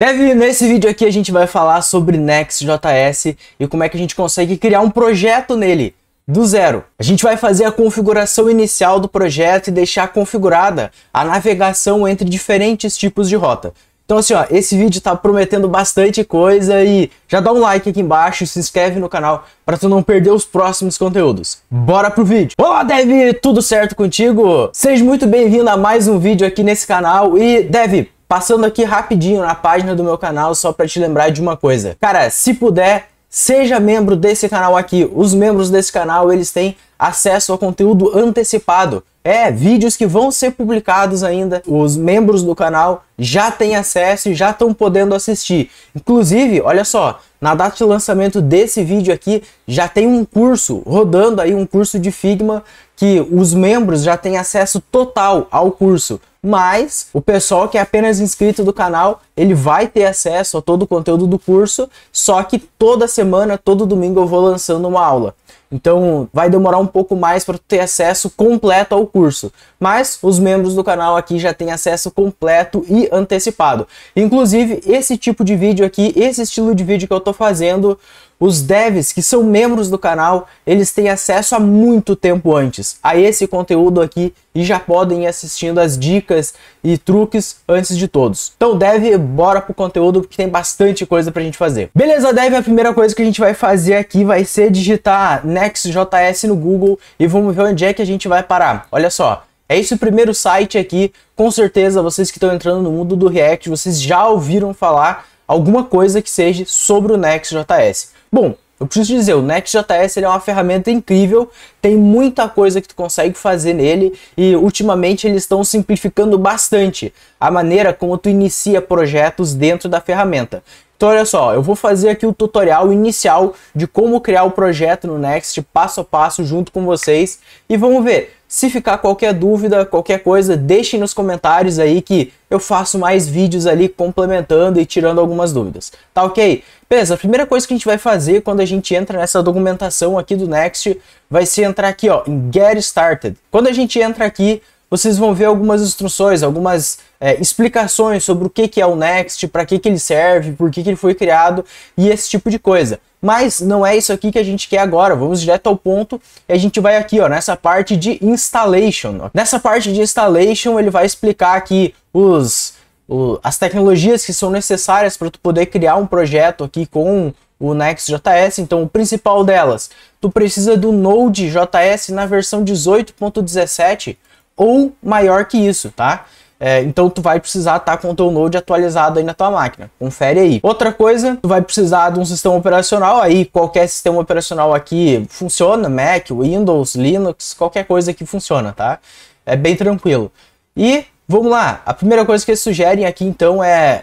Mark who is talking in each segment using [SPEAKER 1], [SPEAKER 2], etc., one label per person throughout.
[SPEAKER 1] Dev, nesse vídeo aqui a gente vai falar sobre Next.js e como é que a gente consegue criar um projeto nele do zero. A gente vai fazer a configuração inicial do projeto e deixar configurada a navegação entre diferentes tipos de rota. Então assim, ó, esse vídeo tá prometendo bastante coisa e já dá um like aqui embaixo, se inscreve no canal para tu não perder os próximos conteúdos. Bora pro vídeo. Olá, Dev, tudo certo contigo? Seja muito bem-vindo a mais um vídeo aqui nesse canal e Dev, Passando aqui rapidinho na página do meu canal só para te lembrar de uma coisa. Cara, se puder, seja membro desse canal aqui. Os membros desse canal, eles têm acesso a conteúdo antecipado. É, vídeos que vão ser publicados ainda. Os membros do canal já têm acesso e já estão podendo assistir. Inclusive, olha só, na data de lançamento desse vídeo aqui, já tem um curso rodando aí, um curso de Figma, que os membros já têm acesso total ao curso mas o pessoal que é apenas inscrito do canal, ele vai ter acesso a todo o conteúdo do curso, só que toda semana, todo domingo eu vou lançando uma aula. Então vai demorar um pouco mais para ter acesso completo ao curso, mas os membros do canal aqui já têm acesso completo e antecipado. Inclusive esse tipo de vídeo aqui, esse estilo de vídeo que eu estou fazendo, os devs que são membros do canal, eles têm acesso a muito tempo antes a esse conteúdo aqui e já podem ir assistindo as dicas e truques antes de todos. Então, dev, bora pro conteúdo porque tem bastante coisa pra gente fazer. Beleza, dev, a primeira coisa que a gente vai fazer aqui vai ser digitar Next.js no Google e vamos ver onde é que a gente vai parar. Olha só, é esse o primeiro site aqui, com certeza vocês que estão entrando no mundo do React, vocês já ouviram falar alguma coisa que seja sobre o Next.js. Bom, eu preciso dizer, o Next.js é uma ferramenta incrível, tem muita coisa que tu consegue fazer nele e ultimamente eles estão simplificando bastante a maneira como tu inicia projetos dentro da ferramenta. Então olha só, eu vou fazer aqui o tutorial inicial de como criar o projeto no Next passo a passo junto com vocês e vamos ver se ficar qualquer dúvida, qualquer coisa, deixem nos comentários aí que eu faço mais vídeos ali complementando e tirando algumas dúvidas. Tá ok? Beleza, a primeira coisa que a gente vai fazer quando a gente entra nessa documentação aqui do Next vai ser entrar aqui ó, em Get Started. Quando a gente entra aqui, vocês vão ver algumas instruções, algumas é, explicações sobre o que, que é o Next, para que, que ele serve, por que, que ele foi criado e esse tipo de coisa. Mas não é isso aqui que a gente quer agora, vamos direto ao ponto e a gente vai aqui ó, nessa parte de installation. Ó. Nessa parte de installation ele vai explicar aqui os, o, as tecnologias que são necessárias para tu poder criar um projeto aqui com o Next.js, então o principal delas, tu precisa do Node.js na versão 18.17 ou maior que isso, tá? É, então tu vai precisar estar tá com o teu Node atualizado aí na tua máquina. Confere aí. Outra coisa, tu vai precisar de um sistema operacional aí. Qualquer sistema operacional aqui funciona, Mac, Windows, Linux, qualquer coisa que funciona, tá? É bem tranquilo. E vamos lá. A primeira coisa que eles sugerem aqui então é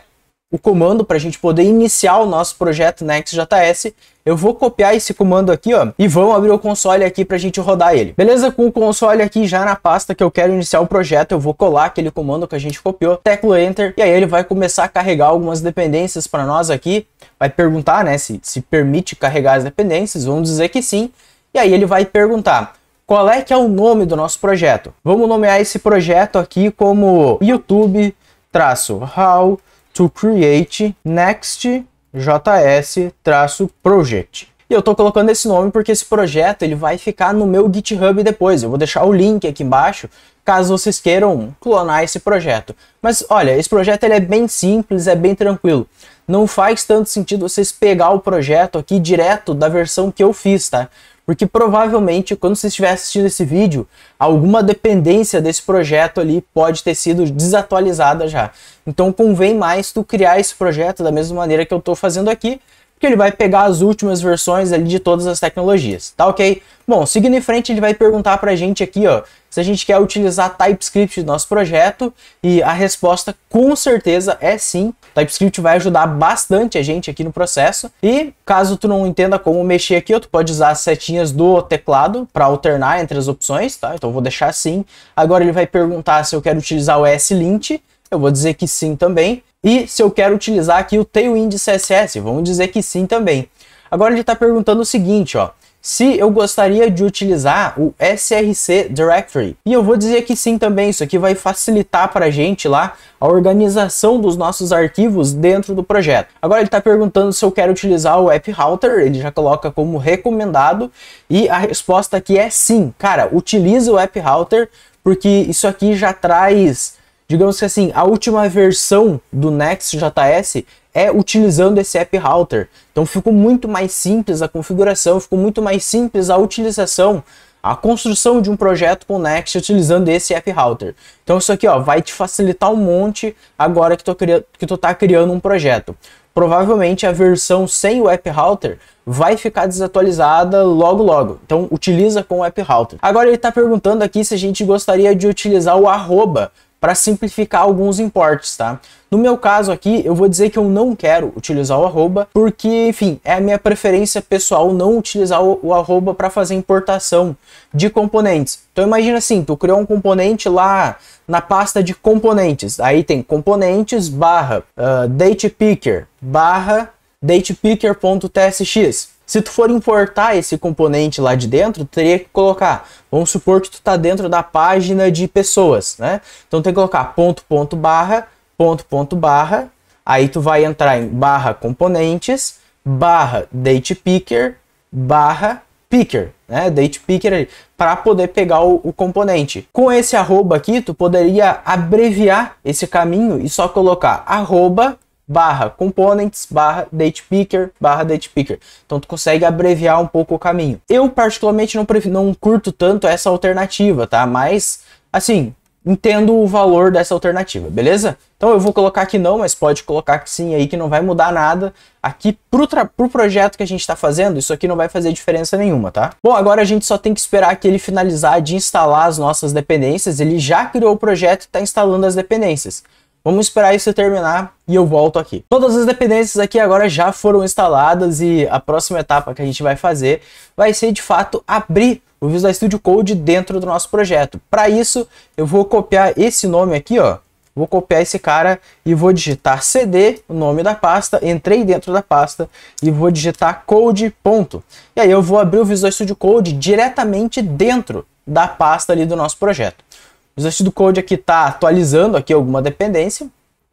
[SPEAKER 1] o comando para a gente poder iniciar o nosso projeto Next.js, eu vou copiar esse comando aqui, ó, e vamos abrir o console aqui para a gente rodar ele. Beleza? Com o console aqui já na pasta que eu quero iniciar o projeto, eu vou colar aquele comando que a gente copiou, teclo Enter, e aí ele vai começar a carregar algumas dependências para nós aqui, vai perguntar, né, se, se permite carregar as dependências, vamos dizer que sim, e aí ele vai perguntar, qual é que é o nome do nosso projeto? Vamos nomear esse projeto aqui como YouTube-how to create next.js-project. E eu estou colocando esse nome porque esse projeto ele vai ficar no meu GitHub depois. Eu vou deixar o link aqui embaixo caso vocês queiram clonar esse projeto. Mas olha, esse projeto ele é bem simples, é bem tranquilo. Não faz tanto sentido vocês pegar o projeto aqui direto da versão que eu fiz, tá? Porque provavelmente, quando você estiver assistindo esse vídeo, alguma dependência desse projeto ali pode ter sido desatualizada já. Então convém mais tu criar esse projeto da mesma maneira que eu estou fazendo aqui, que ele vai pegar as últimas versões ali de todas as tecnologias, tá ok? Bom, seguindo em frente, ele vai perguntar para a gente aqui, ó, se a gente quer utilizar TypeScript no nosso projeto, e a resposta com certeza é sim. TypeScript vai ajudar bastante a gente aqui no processo. E caso tu não entenda como mexer aqui, ó, tu pode usar as setinhas do teclado para alternar entre as opções, tá? Então vou deixar assim. Agora ele vai perguntar se eu quero utilizar o S-Lint, eu vou dizer que sim também. E se eu quero utilizar aqui o Tailwind CSS, vamos dizer que sim também. Agora ele está perguntando o seguinte, ó. Se eu gostaria de utilizar o SRC Directory. E eu vou dizer que sim também, isso aqui vai facilitar para a gente lá a organização dos nossos arquivos dentro do projeto. Agora ele está perguntando se eu quero utilizar o App Router, ele já coloca como recomendado. E a resposta aqui é sim. Cara, utilize o App Router, porque isso aqui já traz digamos que assim, a última versão do Next.js é utilizando esse app router. Então ficou muito mais simples a configuração, ficou muito mais simples a utilização, a construção de um projeto com Next utilizando esse app router. Então isso aqui ó, vai te facilitar um monte agora que tu, que tu tá criando um projeto. Provavelmente a versão sem o app router vai ficar desatualizada logo logo. Então utiliza com o app router. Agora ele está perguntando aqui se a gente gostaria de utilizar o arroba para simplificar alguns importes, tá? No meu caso aqui, eu vou dizer que eu não quero utilizar o arroba, porque, enfim, é a minha preferência pessoal não utilizar o, o arroba para fazer importação de componentes. Então imagina assim, tu criou um componente lá na pasta de componentes, aí tem componentes barra uh, date picker barra datepicker.tsx se tu for importar esse componente lá de dentro, tu teria que colocar, vamos supor que tu está dentro da página de pessoas, né? Então tem que colocar ponto, ponto, barra, ponto, ponto, barra, aí tu vai entrar em barra componentes, barra date picker, barra picker, né? Date picker para poder pegar o, o, componente. Com esse arroba aqui, tu poderia abreviar esse caminho e só colocar arroba barra components, barra date picker, barra date picker. Então tu consegue abreviar um pouco o caminho. Eu particularmente não, não curto tanto essa alternativa, tá? Mas, assim, entendo o valor dessa alternativa, beleza? Então eu vou colocar que não, mas pode colocar que sim aí, que não vai mudar nada. Aqui pro, pro projeto que a gente está fazendo, isso aqui não vai fazer diferença nenhuma, tá? Bom, agora a gente só tem que esperar que ele finalizar de instalar as nossas dependências. Ele já criou o projeto e está instalando as dependências. Vamos esperar isso terminar e eu volto aqui. Todas as dependências aqui agora já foram instaladas e a próxima etapa que a gente vai fazer vai ser de fato abrir o Visual Studio Code dentro do nosso projeto. Para isso, eu vou copiar esse nome aqui, ó. Vou copiar esse cara e vou digitar cd, o nome da pasta, entrei dentro da pasta e vou digitar code, ponto. E aí eu vou abrir o Visual Studio Code diretamente dentro da pasta ali do nosso projeto. O Visual Studio Code aqui está atualizando aqui alguma dependência.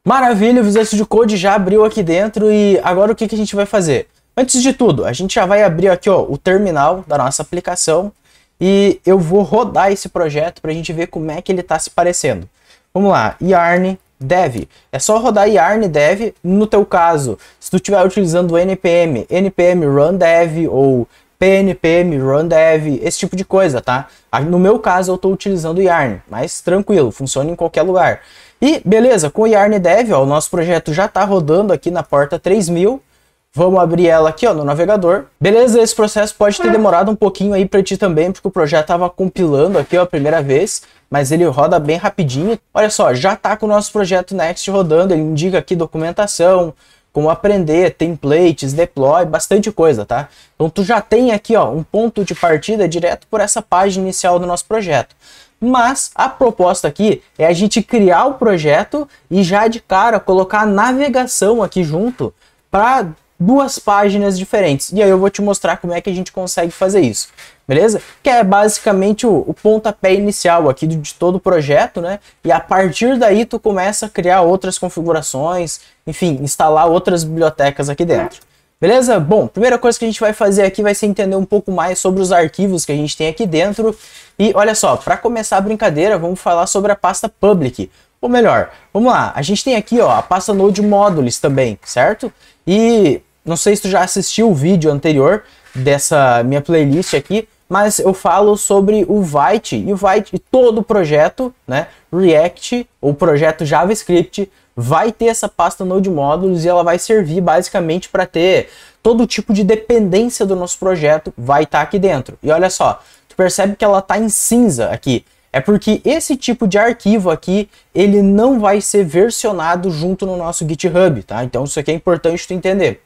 [SPEAKER 1] Maravilha, o Visual Studio Code já abriu aqui dentro e agora o que, que a gente vai fazer? Antes de tudo, a gente já vai abrir aqui ó, o terminal da nossa aplicação e eu vou rodar esse projeto para a gente ver como é que ele está se parecendo. Vamos lá, yarn dev. É só rodar yarn dev, no teu caso, se tu estiver utilizando npm, npm run dev ou PNPM, Rundev, esse tipo de coisa, tá? No meu caso, eu estou utilizando o Yarn, mas tranquilo, funciona em qualquer lugar. E beleza, com o Yarn Dev, ó, o nosso projeto já está rodando aqui na porta 3000. Vamos abrir ela aqui ó, no navegador. Beleza, esse processo pode ter demorado um pouquinho aí para ti também, porque o projeto estava compilando aqui ó, a primeira vez, mas ele roda bem rapidinho. Olha só, já está com o nosso projeto Next rodando, ele indica aqui documentação, como aprender, templates, deploy, bastante coisa, tá? Então tu já tem aqui ó, um ponto de partida direto por essa página inicial do nosso projeto. Mas a proposta aqui é a gente criar o projeto e já de cara colocar a navegação aqui junto para duas páginas diferentes. E aí eu vou te mostrar como é que a gente consegue fazer isso, beleza? Que é basicamente o, o pontapé inicial aqui de, de todo o projeto, né? E a partir daí tu começa a criar outras configurações, enfim, instalar outras bibliotecas aqui dentro. Beleza? Bom, primeira coisa que a gente vai fazer aqui vai ser entender um pouco mais sobre os arquivos que a gente tem aqui dentro. E olha só, para começar a brincadeira, vamos falar sobre a pasta public. Ou melhor, vamos lá, a gente tem aqui ó, a pasta Node Modules também, certo? E não sei se tu já assistiu o vídeo anterior dessa minha playlist aqui, mas eu falo sobre o Vite e o Vite e todo o projeto, né? React, o projeto JavaScript vai ter essa pasta Node Modules e ela vai servir basicamente para ter todo tipo de dependência do nosso projeto vai estar tá aqui dentro. E olha só, tu percebe que ela está em cinza aqui. É porque esse tipo de arquivo aqui, ele não vai ser versionado junto no nosso GitHub, tá? Então isso aqui é importante tu entender.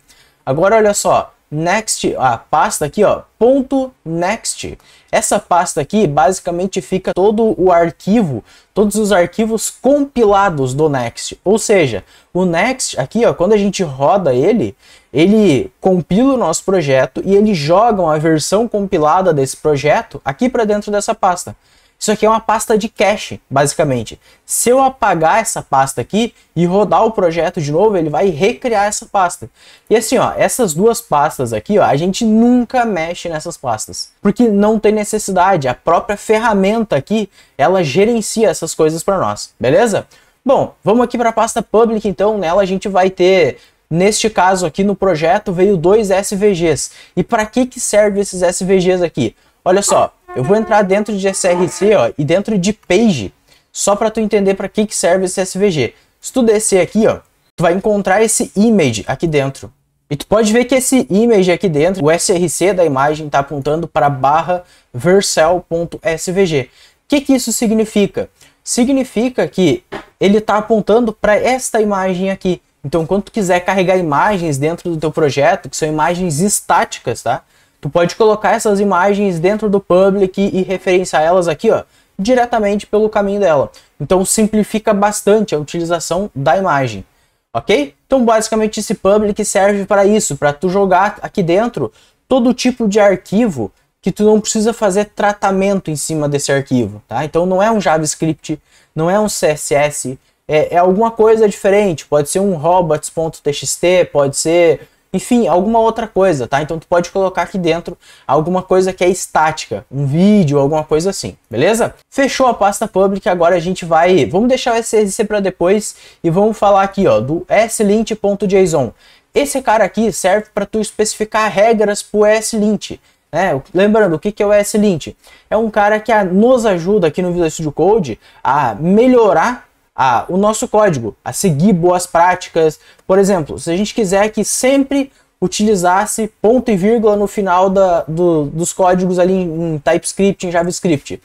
[SPEAKER 1] Agora olha só, next, a pasta aqui, ó, ponto .next. Essa pasta aqui basicamente fica todo o arquivo, todos os arquivos compilados do Next. Ou seja, o Next aqui, ó, quando a gente roda ele, ele compila o nosso projeto e ele joga uma versão compilada desse projeto aqui para dentro dessa pasta. Isso aqui é uma pasta de cache, basicamente. Se eu apagar essa pasta aqui e rodar o projeto de novo, ele vai recriar essa pasta. E assim, ó, essas duas pastas aqui, ó, a gente nunca mexe nessas pastas, porque não tem necessidade. A própria ferramenta aqui, ela gerencia essas coisas para nós, beleza? Bom, vamos aqui para a pasta public, então nela a gente vai ter Neste caso aqui no projeto veio dois SVGs. E para que que servem esses SVGs aqui? Olha só, eu vou entrar dentro de SRC ó, e dentro de Page, só para tu entender para que, que serve esse SVG. Se tu descer aqui, ó, tu vai encontrar esse image aqui dentro. E tu pode ver que esse image aqui dentro, o SRC da imagem está apontando para barra vercel.svg. O que, que isso significa? Significa que ele está apontando para esta imagem aqui. Então, quando tu quiser carregar imagens dentro do teu projeto, que são imagens estáticas, tá? Tu pode colocar essas imagens dentro do public e referenciar elas aqui, ó, diretamente pelo caminho dela. Então simplifica bastante a utilização da imagem, ok? Então basicamente esse public serve para isso, para tu jogar aqui dentro todo tipo de arquivo que tu não precisa fazer tratamento em cima desse arquivo, tá? Então não é um JavaScript, não é um CSS, é, é alguma coisa diferente. Pode ser um robots.txt, pode ser enfim, alguma outra coisa, tá? Então tu pode colocar aqui dentro alguma coisa que é estática, um vídeo, alguma coisa assim, beleza? Fechou a pasta public, agora a gente vai, vamos deixar o SRC para depois e vamos falar aqui, ó, do slint.json. Esse cara aqui serve para tu especificar regras para né? o slint. É, lembrando, o que, que é o S-Lint? É um cara que a, nos ajuda aqui no Visual Studio Code a melhorar a, o nosso código, a seguir boas práticas. Por exemplo, se a gente quiser que sempre utilizasse ponto e vírgula no final da, do, dos códigos ali em TypeScript, em JavaScript.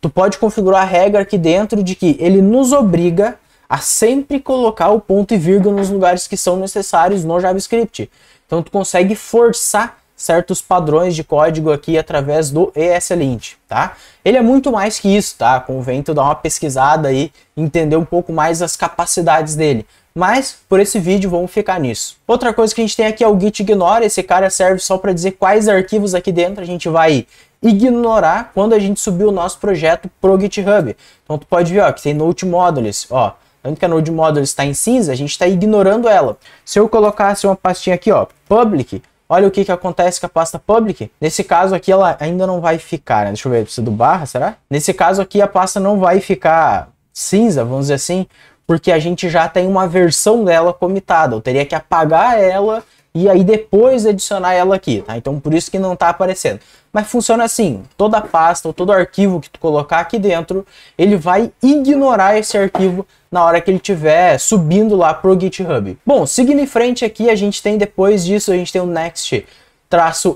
[SPEAKER 1] Tu pode configurar a regra aqui dentro de que ele nos obriga a sempre colocar o ponto e vírgula nos lugares que são necessários no JavaScript. Então tu consegue forçar certos padrões de código aqui através do ESLint, tá? Ele é muito mais que isso, tá? Convém tu dar uma pesquisada aí, entender um pouco mais as capacidades dele. Mas, por esse vídeo, vamos ficar nisso. Outra coisa que a gente tem aqui é o git ignore. Esse cara serve só para dizer quais arquivos aqui dentro a gente vai ignorar quando a gente subir o nosso projeto pro GitHub. Então, tu pode ver ó, que tem Node Modules, ó. Tanto que a Node Modules está em cinza, a gente está ignorando ela. Se eu colocasse uma pastinha aqui, ó, public, olha o que, que acontece com a pasta public. Nesse caso aqui, ela ainda não vai ficar, né? Deixa eu ver, preciso do barra, será? Nesse caso aqui, a pasta não vai ficar cinza, vamos dizer assim, porque a gente já tem uma versão dela comitada. Eu teria que apagar ela e aí depois adicionar ela aqui, tá? Então por isso que não tá aparecendo. Mas funciona assim, toda pasta ou todo arquivo que tu colocar aqui dentro, ele vai ignorar esse arquivo na hora que ele tiver subindo lá pro GitHub. Bom, seguindo em frente aqui, a gente tem depois disso, a gente tem o next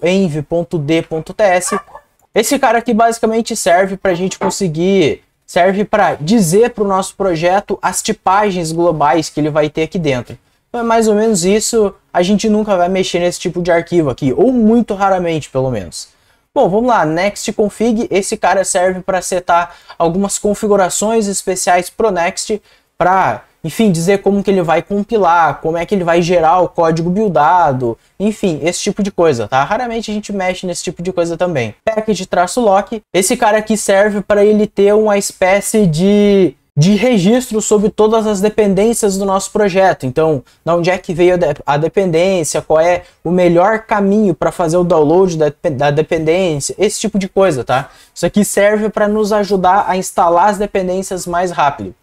[SPEAKER 1] env.d.ts. Esse cara aqui basicamente serve para a gente conseguir serve para dizer para o nosso projeto as tipagens globais que ele vai ter aqui dentro. Então é mais ou menos isso. A gente nunca vai mexer nesse tipo de arquivo aqui, ou muito raramente, pelo menos. Bom, vamos lá, next config, esse cara serve para setar algumas configurações especiais pro next para, enfim, dizer como que ele vai compilar, como é que ele vai gerar o código buildado, enfim, esse tipo de coisa, tá? Raramente a gente mexe nesse tipo de coisa também. Package-lock, esse cara aqui serve para ele ter uma espécie de de registro sobre todas as dependências do nosso projeto. Então, de onde é que veio a dependência, qual é o melhor caminho para fazer o download da dependência, esse tipo de coisa, tá? Isso aqui serve para nos ajudar a instalar as dependências mais rápido.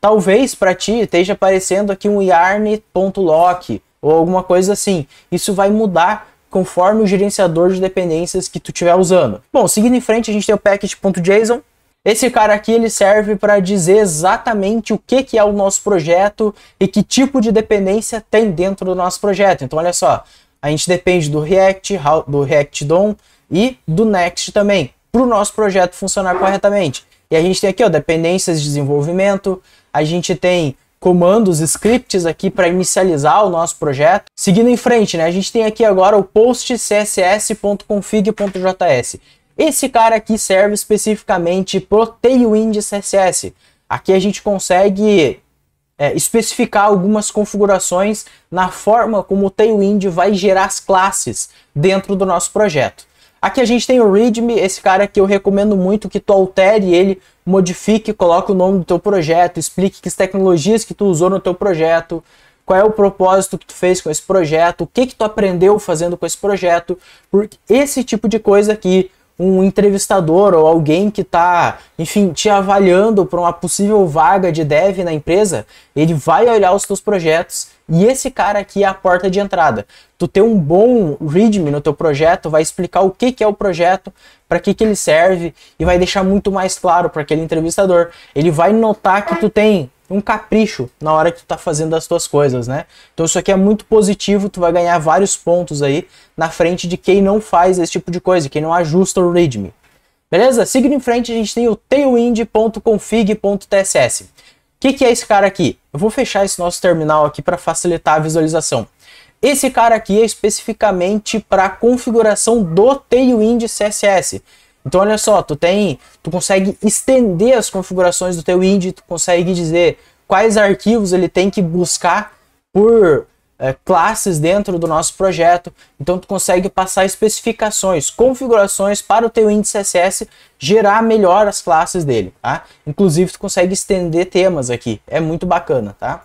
[SPEAKER 1] Talvez para ti esteja aparecendo aqui um yarn.lock ou alguma coisa assim. Isso vai mudar conforme o gerenciador de dependências que tu estiver usando. Bom, seguindo em frente, a gente tem o package.json, esse cara aqui ele serve para dizer exatamente o que, que é o nosso projeto e que tipo de dependência tem dentro do nosso projeto. Então olha só, a gente depende do React, do React DOM e do Next também, para o nosso projeto funcionar corretamente. E a gente tem aqui ó, dependências de desenvolvimento, a gente tem comandos, scripts aqui para inicializar o nosso projeto. Seguindo em frente, né, a gente tem aqui agora o postcss.config.js. Esse cara aqui serve especificamente o Tailwind CSS. Aqui a gente consegue é, especificar algumas configurações na forma como o Tailwind vai gerar as classes dentro do nosso projeto. Aqui a gente tem o README, esse cara que eu recomendo muito que tu altere ele, modifique, coloque o nome do teu projeto, explique que tecnologias que tu usou no teu projeto, qual é o propósito que tu fez com esse projeto, o que que tu aprendeu fazendo com esse projeto, porque esse tipo de coisa aqui um entrevistador ou alguém que está, enfim, te avaliando para uma possível vaga de dev na empresa, ele vai olhar os teus projetos e esse cara aqui é a porta de entrada. Tu ter um bom readme no teu projeto vai explicar o que, que é o projeto, para que, que ele serve e vai deixar muito mais claro para aquele entrevistador. Ele vai notar que tu tem um capricho na hora que tu tá fazendo as tuas coisas, né? Então isso aqui é muito positivo, tu vai ganhar vários pontos aí na frente de quem não faz esse tipo de coisa, quem não ajusta o README. Beleza? Seguindo em frente, a gente tem o tailwind.config.tss. O que, que é esse cara aqui? Eu vou fechar esse nosso terminal aqui para facilitar a visualização. Esse cara aqui é especificamente para configuração do Tailwind CSS. Então olha só, tu tem, tu consegue estender as configurações do teu índice. tu consegue dizer quais arquivos ele tem que buscar por é, classes dentro do nosso projeto. Então tu consegue passar especificações, configurações para o teu índice CSS gerar melhor as classes dele, tá? Inclusive tu consegue estender temas aqui. É muito bacana, tá?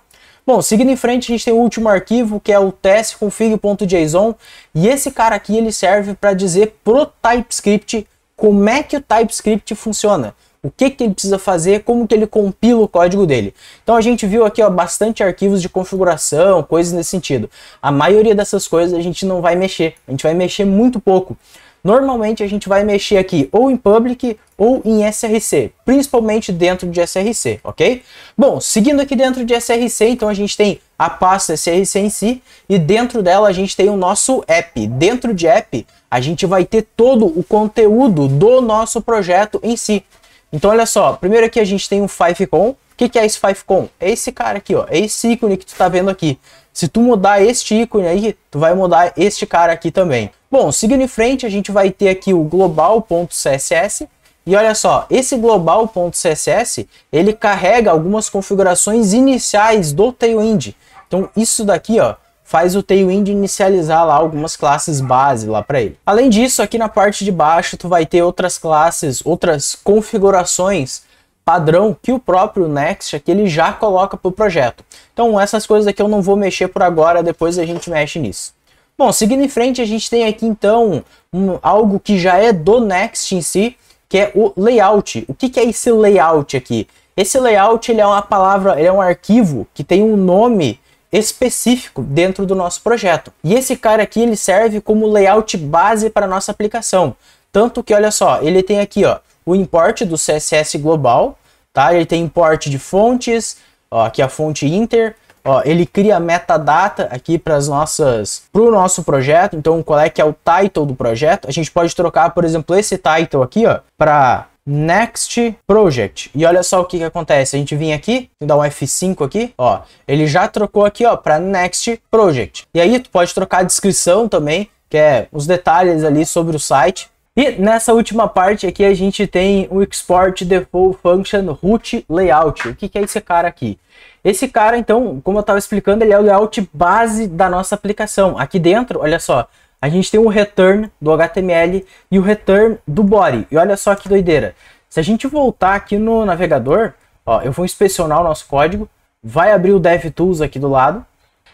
[SPEAKER 1] Bom, seguindo em frente, a gente tem o último arquivo, que é o testconfig.json, e esse cara aqui ele serve para dizer pro TypeScript como é que o TypeScript funciona, o que, que ele precisa fazer, como que ele compila o código dele. Então a gente viu aqui ó, bastante arquivos de configuração, coisas nesse sentido. A maioria dessas coisas a gente não vai mexer, a gente vai mexer muito pouco. Normalmente a gente vai mexer aqui ou em public ou em SRC, principalmente dentro de SRC, ok? Bom, seguindo aqui dentro de SRC, então a gente tem a pasta SRC em si e dentro dela a gente tem o nosso app. Dentro de app, a gente vai ter todo o conteúdo do nosso projeto em si. Então olha só, primeiro aqui a gente tem um Fivecon. O que, é esse Fivecon? É esse cara aqui, ó, é esse ícone que tu tá vendo aqui. Se tu mudar este ícone aí, tu vai mudar este cara aqui também. Bom, seguindo em frente, a gente vai ter aqui o global.css. E olha só, esse global.css, ele carrega algumas configurações iniciais do Tailwind. Então isso daqui, ó, faz o Tailwind inicializar lá algumas classes base lá para ele. Além disso, aqui na parte de baixo tu vai ter outras classes, outras configurações padrão que o próprio Next que ele já coloca para o projeto. Então essas coisas aqui eu não vou mexer por agora, depois a gente mexe nisso. Bom, seguindo em frente, a gente tem aqui então um, algo que já é do Next em si, que é o layout. O que, que é esse layout aqui? Esse layout ele é uma palavra, ele é um arquivo que tem um nome específico dentro do nosso projeto. E esse cara aqui ele serve como layout base para nossa aplicação. Tanto que olha só, ele tem aqui ó, o import do CSS global, tá? Ele tem import de fontes, ó, aqui a fonte inter, Ó, ele cria metadata aqui para as nossas, para o nosso projeto. Então, qual é que é o title do projeto? A gente pode trocar, por exemplo, esse title aqui, ó, para Next Project. E olha só o que que acontece. A gente vem aqui, dá um F5 aqui, ó. Ele já trocou aqui, ó, para Next Project. E aí tu pode trocar a descrição também, que é os detalhes ali sobre o site e nessa última parte aqui a gente tem o Export Default Function Root Layout. O que, é esse cara aqui? Esse cara, então, como eu estava explicando, ele é o layout base da nossa aplicação. Aqui dentro, olha só, a gente tem o return do HTML e o return do body. E olha só que doideira. Se a gente voltar aqui no navegador, ó, eu vou inspecionar o nosso código, vai abrir o DevTools aqui do lado.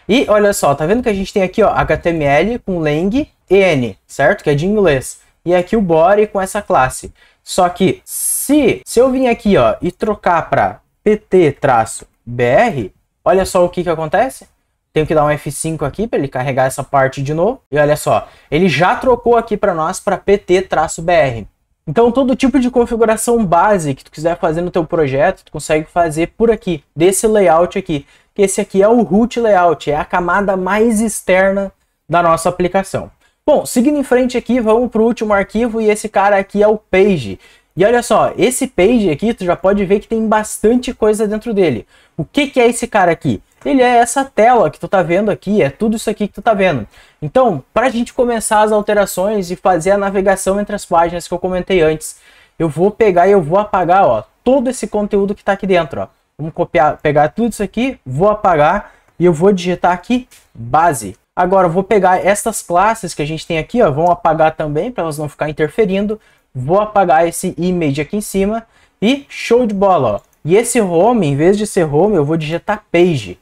[SPEAKER 1] E olha só, tá vendo que a gente tem aqui, ó, HTML com lang en, n, certo? Que é de inglês e aqui o body com essa classe. Só que se, se eu vir aqui ó, e trocar para pt-br, olha só o que, que acontece. Tenho que dar um F5 aqui para ele carregar essa parte de novo. E olha só, ele já trocou aqui para nós para pt-br. Então todo tipo de configuração base que tu quiser fazer no teu projeto, tu consegue fazer por aqui, desse layout aqui. Que esse aqui é o root layout, é a camada mais externa da nossa aplicação. Bom, seguindo em frente aqui, vamos para o último arquivo e esse cara aqui é o Page. E olha só, esse Page aqui, tu já pode ver que tem bastante coisa dentro dele. O que, que é esse cara aqui? Ele é essa tela que tu tá vendo aqui, é tudo isso aqui que tu tá vendo. Então, para a gente começar as alterações e fazer a navegação entre as páginas que eu comentei antes, eu vou pegar e eu vou apagar ó, todo esse conteúdo que está aqui dentro. Ó. Vamos copiar, pegar tudo isso aqui, vou apagar e eu vou digitar aqui base. Agora, vou pegar essas classes que a gente tem aqui, ó, vão apagar também para elas não ficar interferindo. Vou apagar esse image aqui em cima e show de bola, ó. E esse home, em vez de ser home, eu vou digitar page,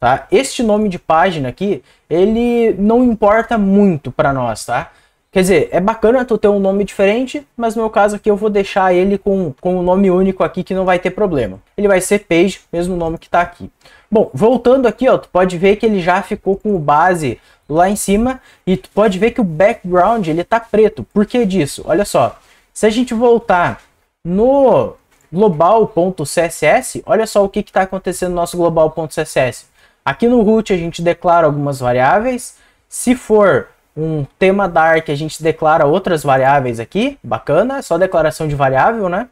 [SPEAKER 1] tá? Este nome de página aqui, ele não importa muito para nós, tá? Quer dizer, é bacana tu ter um nome diferente, mas no meu caso aqui eu vou deixar ele com, com um nome único aqui que não vai ter problema. Ele vai ser Page, mesmo nome que está aqui. Bom, voltando aqui, ó, tu pode ver que ele já ficou com o base lá em cima e tu pode ver que o background ele está preto. Por que disso? Olha só, se a gente voltar no global.css, olha só o que está acontecendo no nosso global.css. Aqui no root a gente declara algumas variáveis. Se for um tema dark, a gente declara outras variáveis aqui. Bacana, é só declaração de variável, né?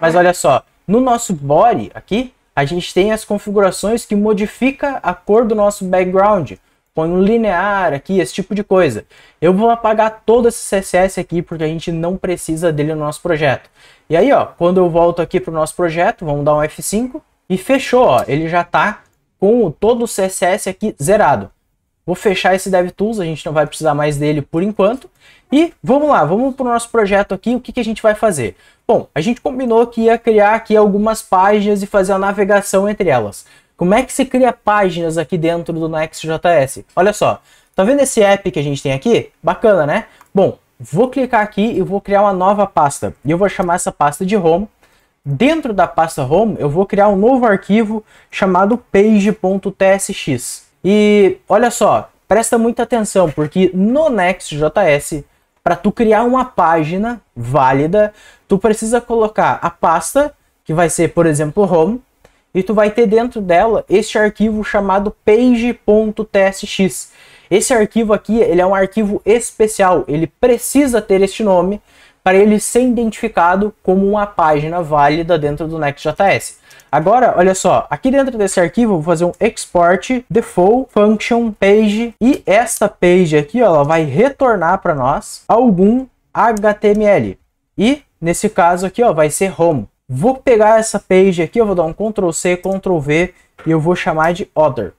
[SPEAKER 1] Mas olha só, no nosso body aqui, a gente tem as configurações que modifica a cor do nosso background. Põe um linear aqui, esse tipo de coisa. Eu vou apagar todo esse CSS aqui porque a gente não precisa dele no nosso projeto. E aí, ó, quando eu volto aqui para o nosso projeto, vamos dar um F5 e fechou, ó, ele já está com todo o CSS aqui zerado. Vou fechar esse DevTools, a gente não vai precisar mais dele por enquanto. E vamos lá, vamos para o nosso projeto aqui, o que, que a gente vai fazer? Bom, a gente combinou que ia criar aqui algumas páginas e fazer a navegação entre elas. Como é que se cria páginas aqui dentro do Next.js? Olha só, tá vendo esse app que a gente tem aqui? Bacana, né? Bom, vou clicar aqui e vou criar uma nova pasta. E eu vou chamar essa pasta de Home. Dentro da pasta Home, eu vou criar um novo arquivo chamado page.tsx. E olha só, presta muita atenção, porque no Next.js, para tu criar uma página válida, tu precisa colocar a pasta, que vai ser, por exemplo, home, e tu vai ter dentro dela este arquivo chamado page.tsx. Esse arquivo aqui, ele é um arquivo especial, ele precisa ter este nome para ele ser identificado como uma página válida dentro do Next.js. Agora, olha só, aqui dentro desse arquivo vou fazer um export default function page e essa page aqui, ó, ela vai retornar para nós algum HTML. E nesse caso aqui, ó, vai ser home. Vou pegar essa page aqui, eu vou dar um Ctrl C, Ctrl V e eu vou chamar de other,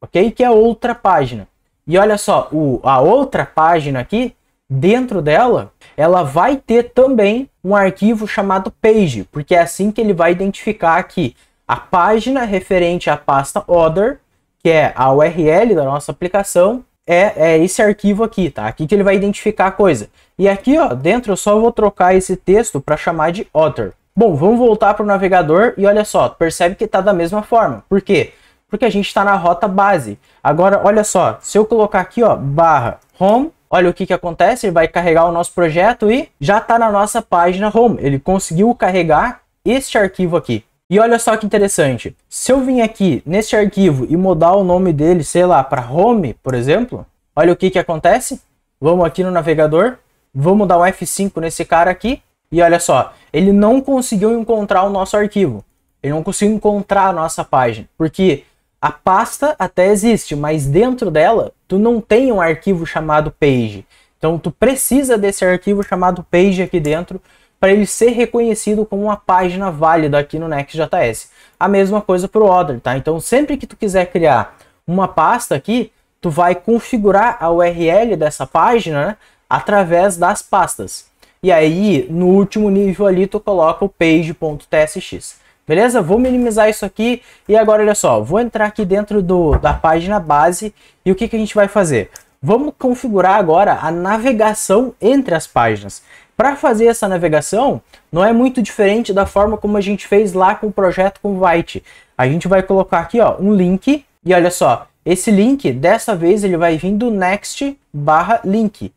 [SPEAKER 1] ok? Que é outra página. E olha só, o, a outra página aqui dentro dela, ela vai ter também um arquivo chamado page, porque é assim que ele vai identificar aqui a página referente à pasta order, que é a URL da nossa aplicação, é, é esse arquivo aqui, tá? Aqui que ele vai identificar a coisa. E aqui, ó, dentro eu só vou trocar esse texto para chamar de order. Bom, vamos voltar para o navegador e olha só, percebe que está da mesma forma. Por quê? Porque a gente está na rota base. Agora, olha só, se eu colocar aqui, ó, barra home, olha o que, que acontece, ele vai carregar o nosso projeto e já está na nossa página home. Ele conseguiu carregar este arquivo aqui. E olha só que interessante, se eu vim aqui neste arquivo e mudar o nome dele, sei lá, para home, por exemplo, olha o que, que acontece. Vamos aqui no navegador, vamos dar um F5 nesse cara aqui, e olha só, ele não conseguiu encontrar o nosso arquivo. Ele não conseguiu encontrar a nossa página, porque a pasta até existe, mas dentro dela tu não tem um arquivo chamado page. Então tu precisa desse arquivo chamado page aqui dentro para ele ser reconhecido como uma página válida aqui no Next.js. A mesma coisa para o order, tá? Então sempre que tu quiser criar uma pasta aqui, tu vai configurar a URL dessa página né, através das pastas. E aí, no último nível ali, tu coloca o page.tsx. Beleza? Vou minimizar isso aqui e agora olha só, vou entrar aqui dentro do, da página base e o que, que a gente vai fazer? Vamos configurar agora a navegação entre as páginas. Para fazer essa navegação, não é muito diferente da forma como a gente fez lá com o projeto com o White. A gente vai colocar aqui ó, um link e olha só, esse link, dessa vez, ele vai vir do next barra link.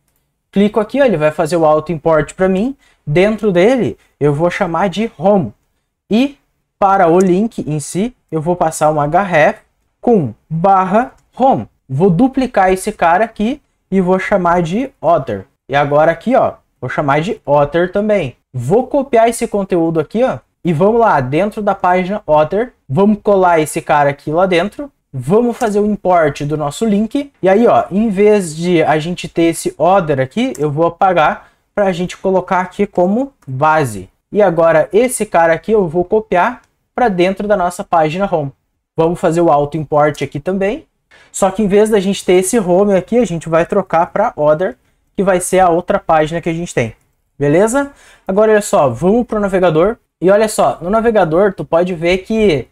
[SPEAKER 1] Clico aqui, ó, ele vai fazer o auto-import para mim. Dentro dele, eu vou chamar de home. E para o link em si, eu vou passar um href com barra home. Vou duplicar esse cara aqui e vou chamar de other. E agora aqui, ó, vou chamar de other também. Vou copiar esse conteúdo aqui, ó, e vamos lá, dentro da página other, vamos colar esse cara aqui lá dentro vamos fazer o import do nosso link. E aí, ó, em vez de a gente ter esse order aqui, eu vou apagar para a gente colocar aqui como base. E agora esse cara aqui eu vou copiar para dentro da nossa página home. Vamos fazer o auto import aqui também. Só que em vez da gente ter esse home aqui, a gente vai trocar para other, que vai ser a outra página que a gente tem. Beleza? Agora olha só, vamos para o navegador. E olha só, no navegador tu pode ver que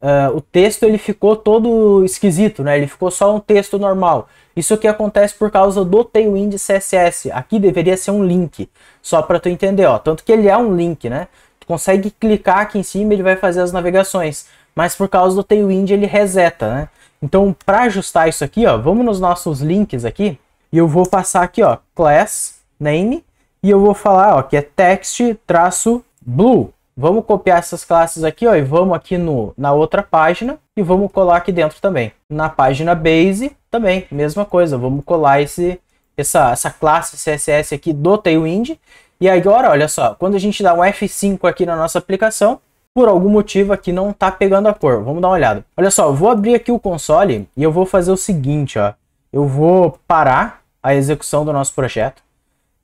[SPEAKER 1] uh, o texto ele ficou todo esquisito, né? Ele ficou só um texto normal. Isso que acontece por causa do tailwind CSS. Aqui deveria ser um link, só para tu entender, ó. Tanto que ele é um link, né? consegue clicar aqui em cima, ele vai fazer as navegações. Mas por causa do Tailwind ele reseta, né? Então, para ajustar isso aqui, ó, vamos nos nossos links aqui e eu vou passar aqui, ó, class name e eu vou falar, ó, que é text traço blue. Vamos copiar essas classes aqui, ó, e vamos aqui no, na outra página e vamos colar aqui dentro também. Na página base também, mesma coisa, vamos colar esse essa, essa classe CSS aqui do Tailwind e agora, olha só, quando a gente dá um F5 aqui na nossa aplicação, por algum motivo aqui não está pegando a cor. Vamos dar uma olhada. Olha só, eu vou abrir aqui o console e eu vou fazer o seguinte, ó. Eu vou parar a execução do nosso projeto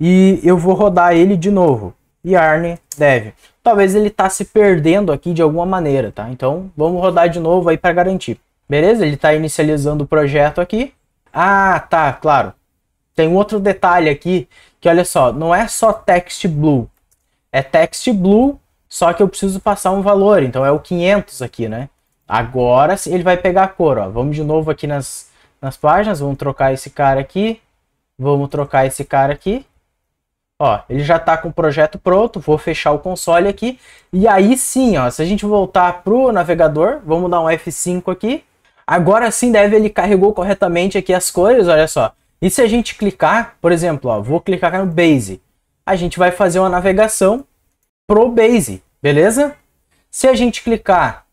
[SPEAKER 1] e eu vou rodar ele de novo. Yarn dev. Talvez ele está se perdendo aqui de alguma maneira, tá? Então, vamos rodar de novo aí para garantir. Beleza? Ele está inicializando o projeto aqui. Ah, tá, claro. Tem um outro detalhe aqui, que olha só, não é só text blue. É text blue, só que eu preciso passar um valor, então é o 500 aqui, né? Agora ele vai pegar a cor, ó. Vamos de novo aqui nas, nas páginas, vamos trocar esse cara aqui. Vamos trocar esse cara aqui. Ó, ele já está com o projeto pronto, vou fechar o console aqui. E aí sim, ó, se a gente voltar pro navegador, vamos dar um F5 aqui. Agora sim deve ele carregou corretamente aqui as cores, olha só. E se a gente clicar, por exemplo, ó, vou clicar no Base, a gente vai fazer uma navegação pro Base, beleza? Se a gente clicar,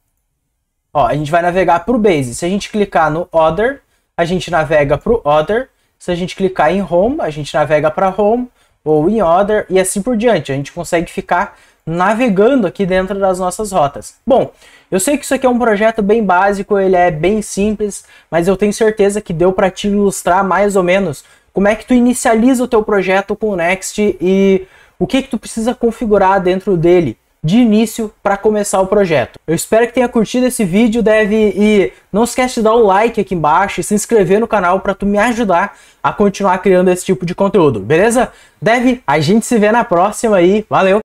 [SPEAKER 1] ó, a gente vai navegar pro Base. Se a gente clicar no Other, a gente navega pro Other. Se a gente clicar em Home, a gente navega para Home ou em Other e assim por diante. A gente consegue ficar navegando aqui dentro das nossas rotas. Bom, eu sei que isso aqui é um projeto bem básico, ele é bem simples, mas eu tenho certeza que deu para te ilustrar mais ou menos como é que tu inicializa o teu projeto com o Next e o que que tu precisa configurar dentro dele de início para começar o projeto. Eu espero que tenha curtido esse vídeo, deve e não esquece de dar o um like aqui embaixo e se inscrever no canal para tu me ajudar a continuar criando esse tipo de conteúdo, beleza? Deve, a gente se vê na próxima aí, valeu.